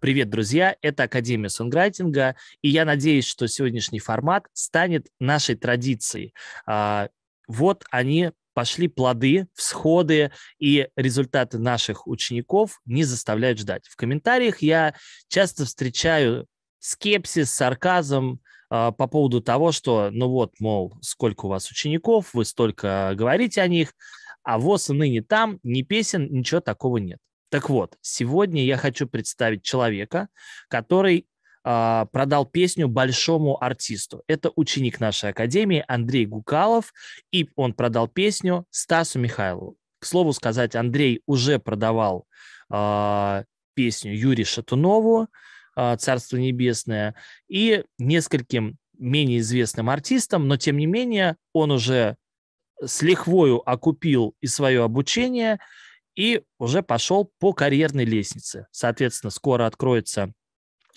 Привет, друзья! Это Академия сонграйтинга, и я надеюсь, что сегодняшний формат станет нашей традицией. А, вот они пошли плоды, всходы и результаты наших учеников не заставляют ждать. В комментариях я часто встречаю скепсис, сарказм, а, по поводу того, что, ну вот, мол, сколько у вас учеников, вы столько говорите о них, а ВОЗ и ныне там, ни песен, ничего такого нет. Так вот, сегодня я хочу представить человека, который э, продал песню большому артисту. Это ученик нашей академии Андрей Гукалов, и он продал песню Стасу Михайлову. К слову сказать, Андрей уже продавал э, песню Юри Шатунову э, «Царство небесное» и нескольким менее известным артистам, но тем не менее он уже с лихвою окупил и свое обучение – и уже пошел по карьерной лестнице. Соответственно, скоро откроется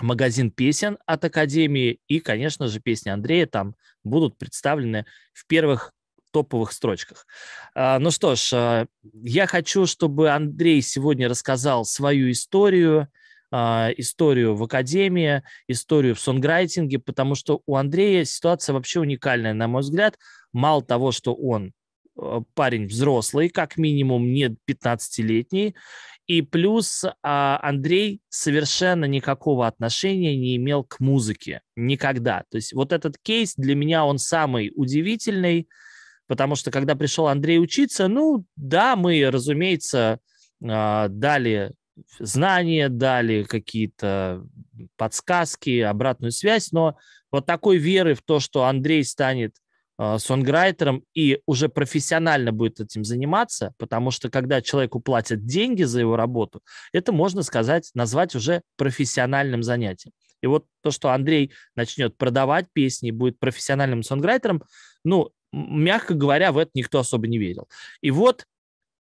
магазин песен от Академии, и, конечно же, песни Андрея там будут представлены в первых топовых строчках. А, ну что ж, а, я хочу, чтобы Андрей сегодня рассказал свою историю, а, историю в академии, историю в сонграйтинге, потому что у Андрея ситуация вообще уникальная, на мой взгляд. Мало того, что он Э, парень взрослый, как минимум не 15-летний, и плюс а, Андрей совершенно никакого отношения не имел к музыке никогда. То есть вот этот кейс для меня он самый удивительный, потому что когда пришел Андрей учиться, ну да, мы, разумеется, а, дали знания, дали какие-то подсказки, обратную связь, но вот такой веры в то, что Андрей станет а, сонграйтером и уже профессионально будет этим заниматься, потому что когда человеку платят деньги за его работу, это можно сказать, назвать уже профессиональным занятием. И вот то, что Андрей начнет продавать песни, будет профессиональным сонграйтером, ну, мягко говоря, в это никто особо не верил. И вот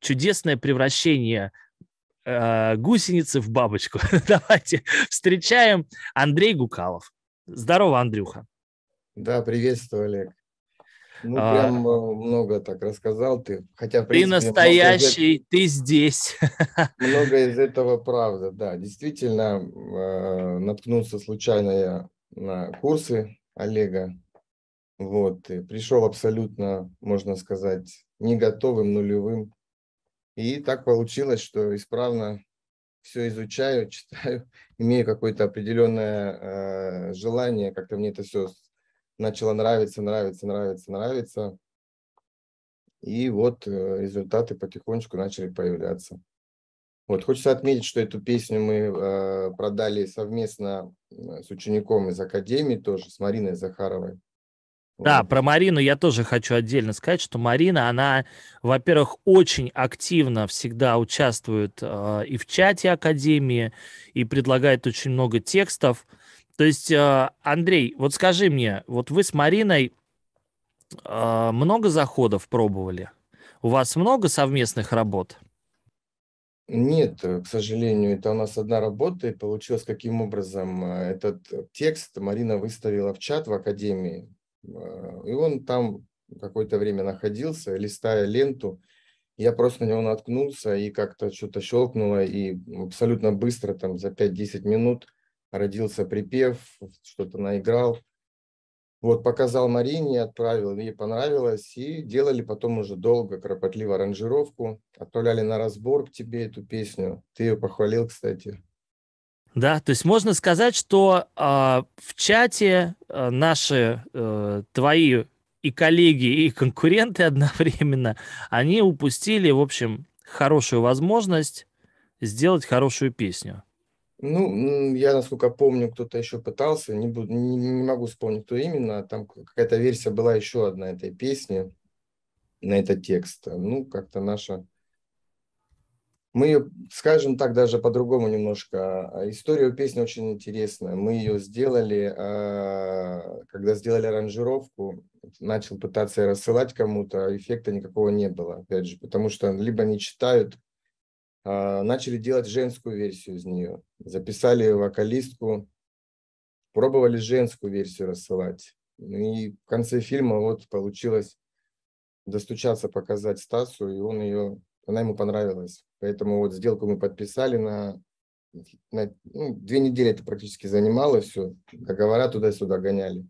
чудесное превращение э, гусеницы в бабочку. Давайте встречаем Андрей Гукалов. Здорово, Андрюха. Да, приветствую, Олег. Ну, а, прям а, много так рассказал ты. Хотя, принципе, ты настоящий, из... ты здесь. Много из этого правда, да. Действительно, э, наткнулся случайно я на курсы Олега. Вот, и пришел абсолютно, можно сказать, не готовым, нулевым. И так получилось, что исправно все изучаю, читаю, имею какое-то определенное э, желание как-то мне это все начала нравиться, нравиться, нравиться, нравиться. И вот э, результаты потихонечку начали появляться. Вот, хочется отметить, что эту песню мы э, продали совместно э, с учеником из Академии тоже, с Мариной Захаровой. Да, про Марину я тоже хочу отдельно сказать, что Марина, она, во-первых, очень активно всегда участвует э, и в чате Академии, и предлагает очень много текстов. То есть, э, Андрей, вот скажи мне, вот вы с Мариной э, много заходов пробовали? У вас много совместных работ? Нет, э, к сожалению, это у нас одна работа, и получилось каким образом этот текст Марина выставила в чат в Академии, и он там какое-то время находился, листая ленту, я просто на него наткнулся и как-то что-то щелкнуло, и абсолютно быстро, там за 5-10 минут – родился припев, что-то наиграл. Вот, показал Марине, отправил, ей понравилось, и делали потом уже долго, кропотливо аранжировку, отправляли на разбор к тебе эту песню. Ты ее похвалил, кстати. Да, то есть можно сказать, что э, в чате э, наши э, твои и коллеги, и конкуренты одновременно, они упустили, в общем, хорошую возможность сделать хорошую песню. Ну, я, насколько помню, кто-то еще пытался, не, буду, не, не могу вспомнить, кто именно. Там какая-то версия была еще одна этой песни, на этот текст. Ну, как-то наша... Мы ее, скажем так, даже по-другому немножко. А, история песни очень интересная. Мы ее сделали, а, когда сделали аранжировку, начал пытаться рассылать кому-то, а эффекта никакого не было, опять же, потому что либо не читают а, начали делать женскую версию из нее. Записали вокалистку, пробовали женскую версию рассылать. Ну и в конце фильма вот получилось достучаться, показать Стасу, и он ее, она ему понравилась. Поэтому вот сделку мы подписали на, на ну, две недели это практически занимало все, договора а туда-сюда гоняли.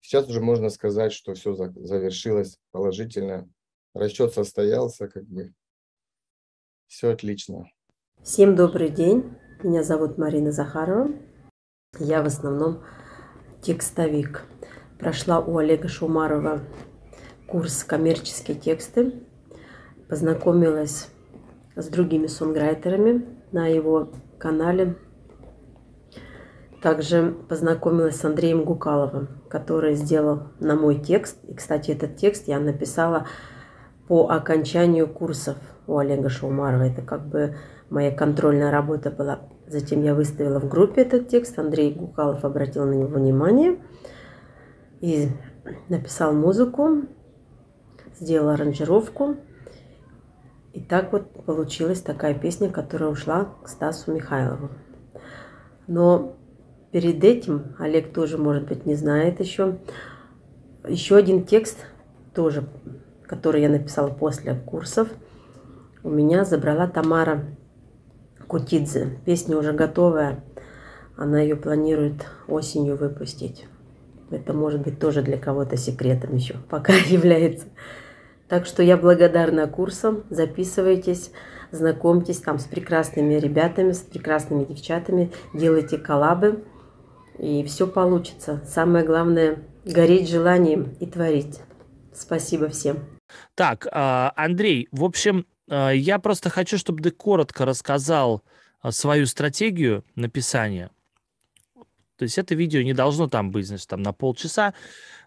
Сейчас уже можно сказать, что все завершилось положительно, расчет состоялся, как бы все отлично. Всем добрый день. Меня зовут Марина Захарова. Я в основном текстовик. Прошла у Олега Шумарова курс «Коммерческие тексты». Познакомилась с другими сонграйтерами на его канале. Также познакомилась с Андреем Гукаловым, который сделал на мой текст. И, кстати, этот текст я написала по окончанию курсов – у Олега Шаумарова. Это как бы моя контрольная работа была. Затем я выставила в группе этот текст. Андрей Гукалов обратил на него внимание и написал музыку, сделал аранжировку. И так вот получилась такая песня, которая ушла к Стасу Михайлову. Но перед этим, Олег тоже, может быть, не знает еще, еще один текст тоже, который я написала после курсов – у меня забрала Тамара Кутидзе. Песня уже готовая. Она ее планирует осенью выпустить. Это может быть тоже для кого-то секретом еще пока является. Так что я благодарна курсам. Записывайтесь, знакомьтесь там с прекрасными ребятами, с прекрасными девчатами. Делайте коллабы. И все получится. Самое главное – гореть желанием и творить. Спасибо всем. Так, а, Андрей, в общем, а, я просто хочу, чтобы ты коротко рассказал а, свою стратегию написания. То есть это видео не должно там быть, значит, там на полчаса.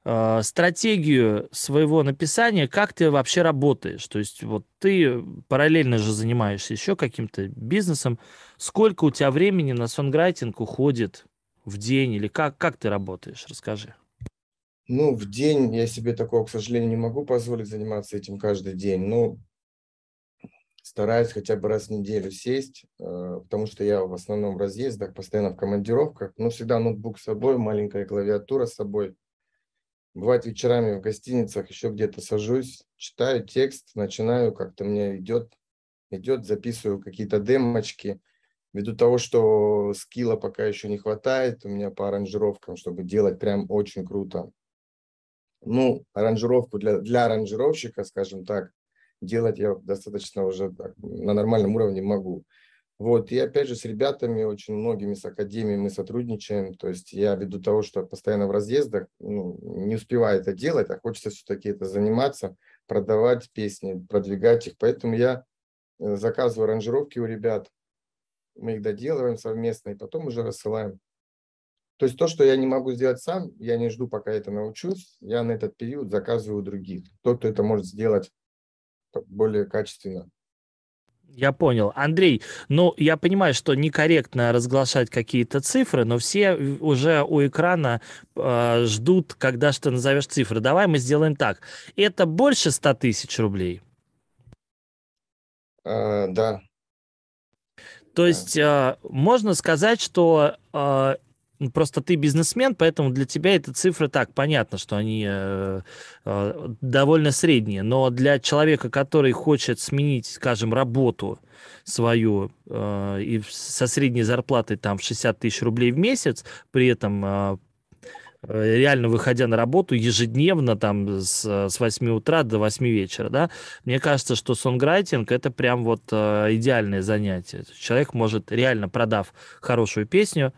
Э, стратегию своего написания, как ты вообще работаешь. То есть вот ты параллельно же занимаешься еще каким-то бизнесом. Сколько у тебя времени на сонграйтинг уходит в день или как, как ты работаешь? Расскажи. Ну, в день я себе такого, к сожалению, не могу позволить заниматься этим каждый день. Но стараюсь хотя бы раз в неделю сесть, э, потому что я в основном в разъездах, постоянно в командировках, но всегда ноутбук с собой, маленькая клавиатура с собой. Бывает вечерами в гостиницах еще где-то сажусь, читаю текст, начинаю, как-то мне идет, идет, записываю какие-то демочки. Ввиду того, что скилла пока еще не хватает у меня по аранжировкам, чтобы делать прям очень круто. Ну, аранжировку для, для аранжировщика, скажем так, делать я достаточно уже так, на нормальном уровне могу. Вот, и опять же с ребятами, очень многими с академией мы сотрудничаем, то есть я ввиду того, что постоянно в разъездах, ну, не успеваю это делать, а хочется все-таки это заниматься, продавать песни, продвигать их, поэтому я э, заказываю аранжировки у ребят, мы их доделываем совместно и потом уже рассылаем. То есть то, что я не могу сделать сам, я не жду, пока это научусь, я на этот период заказываю других. Тот, кто это может сделать более качественно. Я понял. Андрей, ну, я понимаю, что некорректно разглашать какие-то цифры, но все уже у экрана э, ждут, когда что назовешь цифры. Давай мы сделаем так. Это больше 100 тысяч рублей? Э, да. То да. есть э, можно сказать, что ну, просто ты бизнесмен, поэтому для тебя эта цифра так понятно, что они э, э, довольно средние. Но для человека, который хочет сменить, скажем, работу свою э, и со средней зарплатой там 60 тысяч рублей в месяц, при этом э, э, реально выходя на работу ежедневно там с, с 8 утра до 8 вечера, да, мне кажется, что сонграйтинг это прям вот э, идеальное занятие. Человек может реально, продав хорошую песню,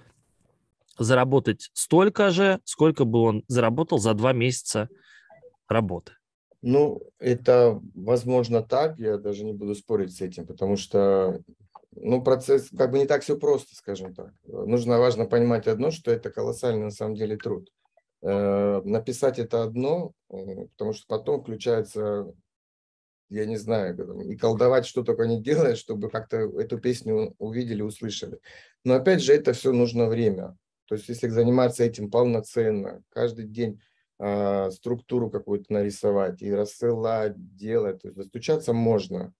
заработать столько же, сколько бы он заработал за два месяца работы. Ну, это возможно так, я даже не буду спорить с этим, потому что ну, процесс как бы не так все просто, скажем так. Нужно важно понимать одно, что это колоссальный на самом деле труд. Э, написать это одно, э, потому что потом включается, я не знаю, и колдовать, что только не делаешь, чтобы как-то эту песню увидели, услышали. Но опять же, это все нужно время. То есть если заниматься этим полноценно, каждый день э, структуру какую-то нарисовать и рассылать, делать, то есть достучаться можно.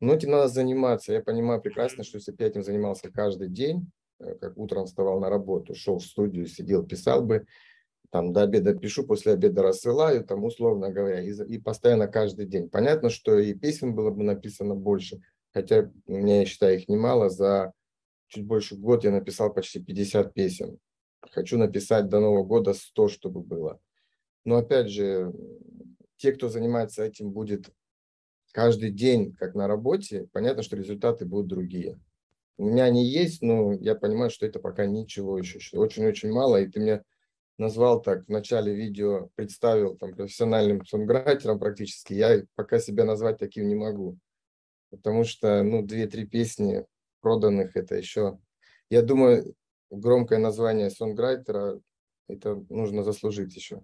Но этим надо заниматься. Я понимаю прекрасно, что если бы я этим занимался каждый день, э, как утром вставал на работу, шел в студию, сидел, писал бы, там до обеда пишу, после обеда рассылаю, там условно говоря, и, и постоянно каждый день. Понятно, что и песен было бы написано больше, хотя, у меня я считаю, их немало за чуть больше год я написал почти 50 песен. Хочу написать до Нового года 100, чтобы было. Но опять же, те, кто занимается этим, будет каждый день, как на работе, понятно, что результаты будут другие. У меня они есть, но я понимаю, что это пока ничего еще, очень-очень мало. И ты меня назвал так в начале видео, представил там профессиональным сонграйтером практически. Я пока себя назвать таким не могу, потому что, ну, две-три песни проданных, это еще, я думаю, громкое название сонграйтера, это нужно заслужить еще.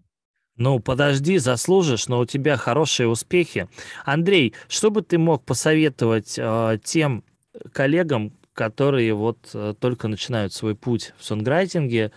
Ну, подожди, заслужишь, но у тебя хорошие успехи. Андрей, что бы ты мог посоветовать э, тем коллегам, которые вот э, только начинают свой путь в сонграйтинге,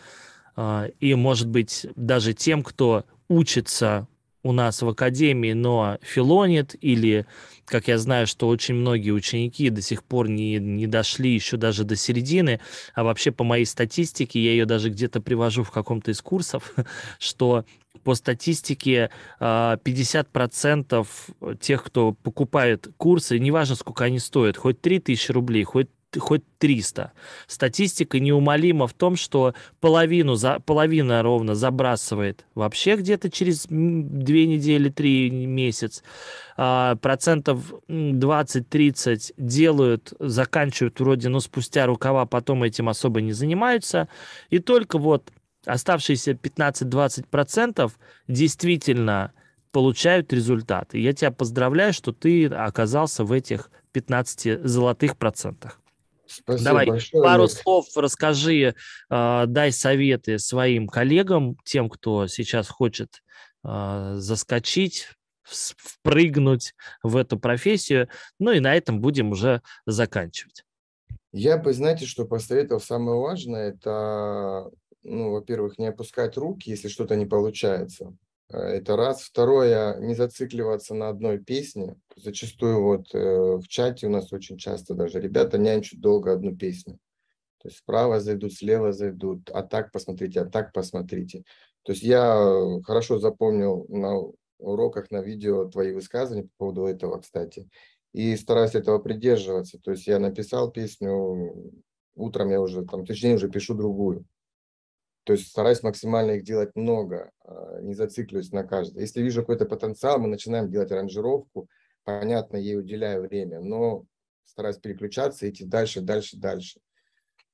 э, и, может быть, даже тем, кто учится у нас в академии, но филонит, или, как я знаю, что очень многие ученики до сих пор не, не дошли еще даже до середины, а вообще по моей статистике, я ее даже где-то привожу в каком-то из курсов, что по статистике 50% а, тех, кто покупает курсы, неважно, сколько они стоят, хоть 3000 рублей, хоть хоть 300. Статистика неумолима в том, что половину за, половина ровно забрасывает вообще где-то через две недели, три месяц. А, процентов 20-30 делают, заканчивают вроде, но ну, спустя рукава потом этим особо не занимаются. И только вот оставшиеся 15-20 процентов действительно получают результат. И я тебя поздравляю, что ты оказался в этих 15 золотых процентах. Спасибо Давай большое. пару слов расскажи, а, дай советы своим коллегам, тем, кто сейчас хочет а, заскочить, впрыгнуть в эту профессию. Ну и на этом будем уже заканчивать. Я бы, знаете, что посоветовал самое важное, это, ну, во-первых, не опускать руки, если что-то не получается. Э, это раз. Второе, не зацикливаться на одной песне. Зачастую вот э, в чате у нас очень часто даже ребята нянчут долго одну песню. То есть справа зайдут, слева зайдут, а так посмотрите, а так посмотрите. То есть я хорошо запомнил на уроках, на видео твои высказывания по поводу этого, кстати. И стараюсь этого придерживаться. То есть я написал песню, утром я уже, там, точнее, уже пишу другую. То есть стараюсь максимально их делать много, а, не зацикливаюсь на каждой. Если вижу какой-то потенциал, мы начинаем делать аранжировку, понятно, ей уделяю время, но стараюсь переключаться и идти дальше, дальше, дальше.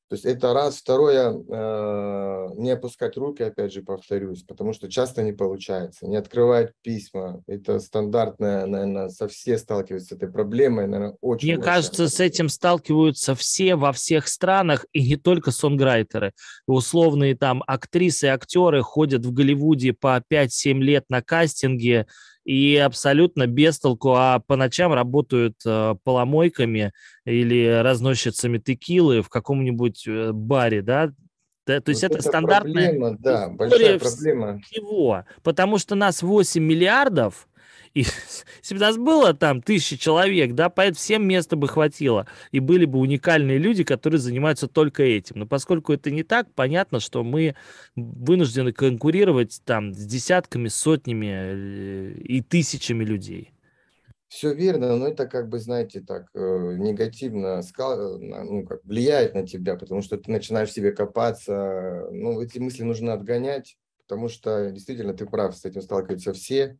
То есть это раз. Второе, э, не опускать руки, опять же повторюсь, потому что часто не получается. Не открывать письма. Это стандартная, наверное, со все сталкиваются с этой проблемой. Наверное, очень Мне очень кажется, с этим сталкиваются все во всех странах, и не только сонграйтеры. Условные там актрисы, актеры ходят в Голливуде по 5-7 лет на кастинге, и абсолютно без толку, а по ночам работают э, поломойками или разносчицами текилы в каком-нибудь э, баре, да, да, то есть вот это, это стандартная проблема, да, большая проблема. Всего, потому что нас 8 миллиардов, и если нас было там тысячи человек, да, поэтому всем места бы хватило. И были бы уникальные люди, которые занимаются только этим. Но поскольку это не так, понятно, что мы вынуждены конкурировать там с десятками, сотнями э, и тысячами людей. Все верно, но это как бы, знаете, так э, негативно ну, как влияет на тебя, потому что ты начинаешь себе копаться. Ну, эти мысли нужно отгонять, потому что действительно ты прав, с этим сталкиваются все.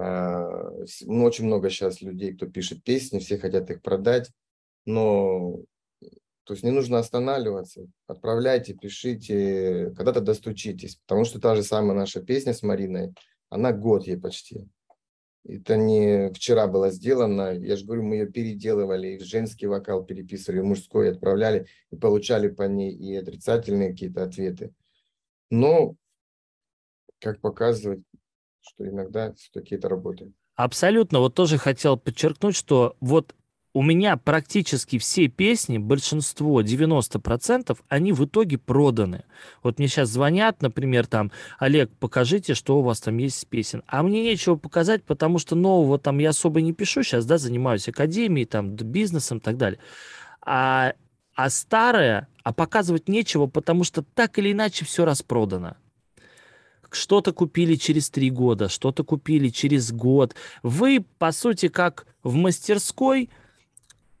А, ну, очень много сейчас людей, кто пишет песни, все хотят их продать, но то есть не нужно останавливаться. Отправляйте, пишите, когда-то достучитесь. Потому что та же самая наша песня с Мариной, она год ей почти. Это не вчера было сделано. Я же говорю, мы ее переделывали, и женский вокал переписывали, и мужской отправляли, и получали по ней и отрицательные какие-то ответы. Но, как показывает что иногда все-таки это работает. Абсолютно. Вот тоже хотел подчеркнуть, что вот у меня практически все песни, большинство, 90%, они в итоге проданы. Вот мне сейчас звонят, например, там, Олег, покажите, что у вас там есть песен. А мне нечего показать, потому что нового там я особо не пишу сейчас, да, занимаюсь академией, там, бизнесом и так далее. А, а старое, а показывать нечего, потому что так или иначе все распродано что-то купили через три года, что-то купили через год. Вы, по сути, как в мастерской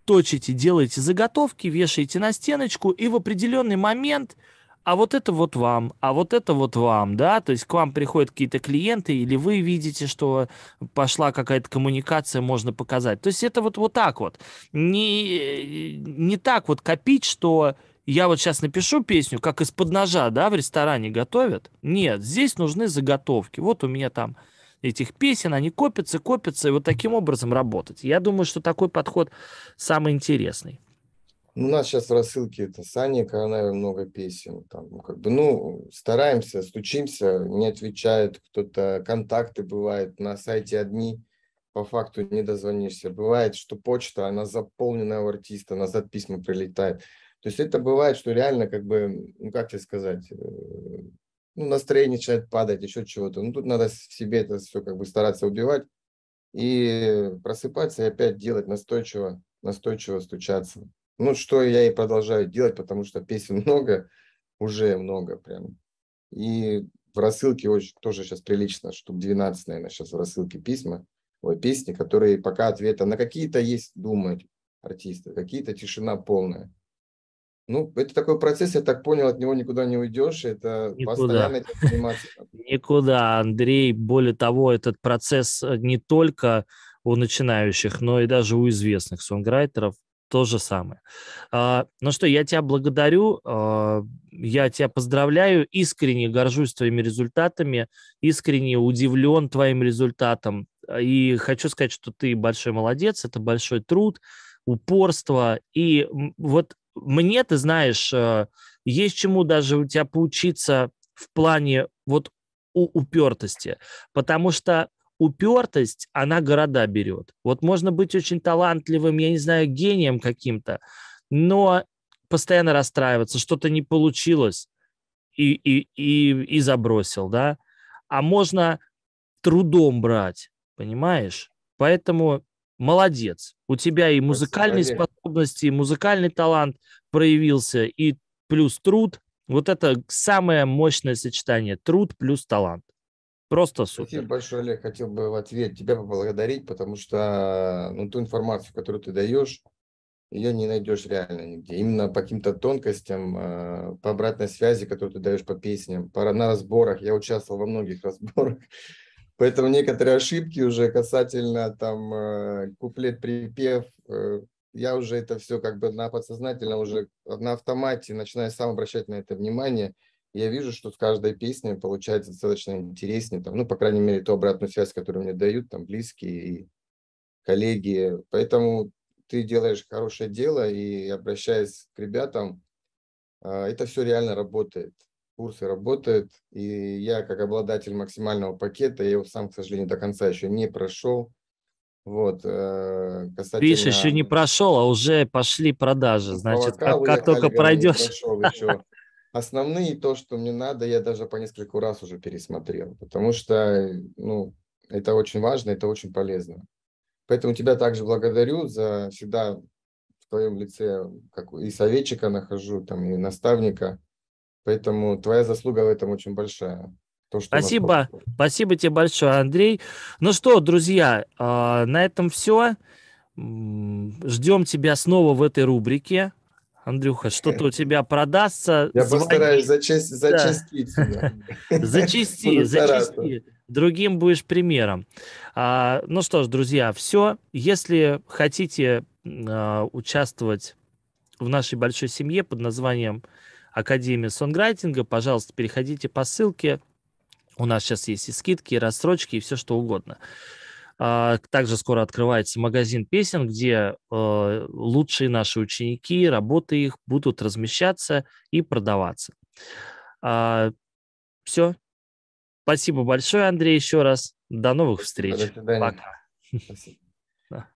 точите, делаете заготовки, вешаете на стеночку, и в определенный момент а вот это вот вам, а вот это вот вам, да, то есть к вам приходят какие-то клиенты, или вы видите, что пошла какая-то коммуникация, можно показать. То есть это вот, вот так вот. Не, э, не так вот копить, что я вот сейчас напишу песню, как из-под ножа, да, в ресторане готовят. Нет, здесь нужны заготовки. Вот у меня там этих песен, они копятся, копятся, и вот таким образом работать. Я думаю, что такой подход самый интересный. Ну, у нас сейчас в рассылке это Саня Каранаева много песен. Там, ну, как бы, ну, стараемся, стучимся, не отвечают кто-то, контакты бывают на сайте одни, по факту не дозвонишься. Бывает, что почта, она заполнена у артиста, назад письма прилетают. То есть это бывает, что реально как бы, ну как тебе сказать, э, ну, настроение начинает падать, еще чего-то. Ну тут надо в себе это все как бы стараться убивать и просыпаться и опять делать настойчиво, настойчиво стучаться. Ну что я и продолжаю делать, потому что песен много, уже много прям. И в рассылке очень, тоже сейчас прилично, штук 12, наверное, сейчас в рассылке письма, ой, песни, которые пока ответа на какие-то есть думать артисты, какие-то тишина полная. Ну, это такой процесс, я так понял, от него никуда не уйдешь, это никуда. постоянно этим заниматься. Никуда, Андрей. Более того, этот процесс э, не только у начинающих, но и даже у известных сонграйтеров то же самое. А, ну что, я тебя благодарю, а, я тебя поздравляю, искренне горжусь твоими результатами, искренне удивлен твоим результатом. И хочу сказать, что ты большой молодец, это большой труд, упорство. И вот мне, ты знаешь, э, есть чему даже у тебя поучиться в плане вот у упертости, потому что упертость, она города берет. Вот можно быть очень талантливым, я не знаю, гением каким-то, но постоянно расстраиваться, что-то не получилось и, и, и, и забросил, да. А можно трудом брать, понимаешь? Поэтому молодец. У тебя и музыкальные Спасибо. способности, и музыкальный талант проявился, и плюс труд. Вот это самое мощное сочетание. Труд плюс талант. Просто супер. Спасибо большое, Олег. Хотел бы в ответ тебя поблагодарить, потому что ну, ту информацию, которую ты даешь, ее не найдешь реально нигде. Именно по каким-то тонкостям, э, по обратной связи, которую ты даешь по песням, по, на разборах. Я участвовал во многих разборах Поэтому некоторые ошибки уже касательно там э, куплет-припев, э, я уже это все как бы на подсознательно уже на автомате начинаю сам обращать на это внимание. Я вижу, что с каждой песней получается достаточно интереснее, там, ну, по крайней мере, ту обратную связь, которую мне дают, там, близкие и коллеги. Поэтому ты делаешь хорошее дело, и обращаясь к ребятам, э, это все реально работает курсы работают, и я как обладатель максимального пакета, я его сам, к сожалению, до конца еще не прошел. Вот, э, касательно... Видишь, еще не прошел, а уже пошли продажи, ну, значит, как, как только пройдешь. Основные, то, что мне надо, я даже по нескольку раз уже пересмотрел, потому что, ну, это очень важно, это очень полезно. Поэтому тебя также благодарю за всегда в твоем лице, как и советчика нахожу, там, и наставника – Поэтому твоя заслуга в этом очень большая. То, что спасибо, спасибо тебе большое, Андрей. Ну что, друзья, а, на этом все. Ждем тебя снова в этой рубрике. Андрюха, что-то у тебя продастся. Я звони. постараюсь зачасть, зачастить. Да. Зачасти, зачасти. Другим будешь примером. А, ну что ж, друзья, все. Если хотите а, участвовать в нашей большой семье под названием Академии сонграйтинга. Пожалуйста, переходите по ссылке. У нас сейчас есть и скидки, и рассрочки, и все что угодно. А, также скоро открывается магазин песен, где э, лучшие наши ученики, работы их будут размещаться и продаваться. А, все. Спасибо большое, Андрей, еще раз. До новых встреч. До Пока. Спасибо.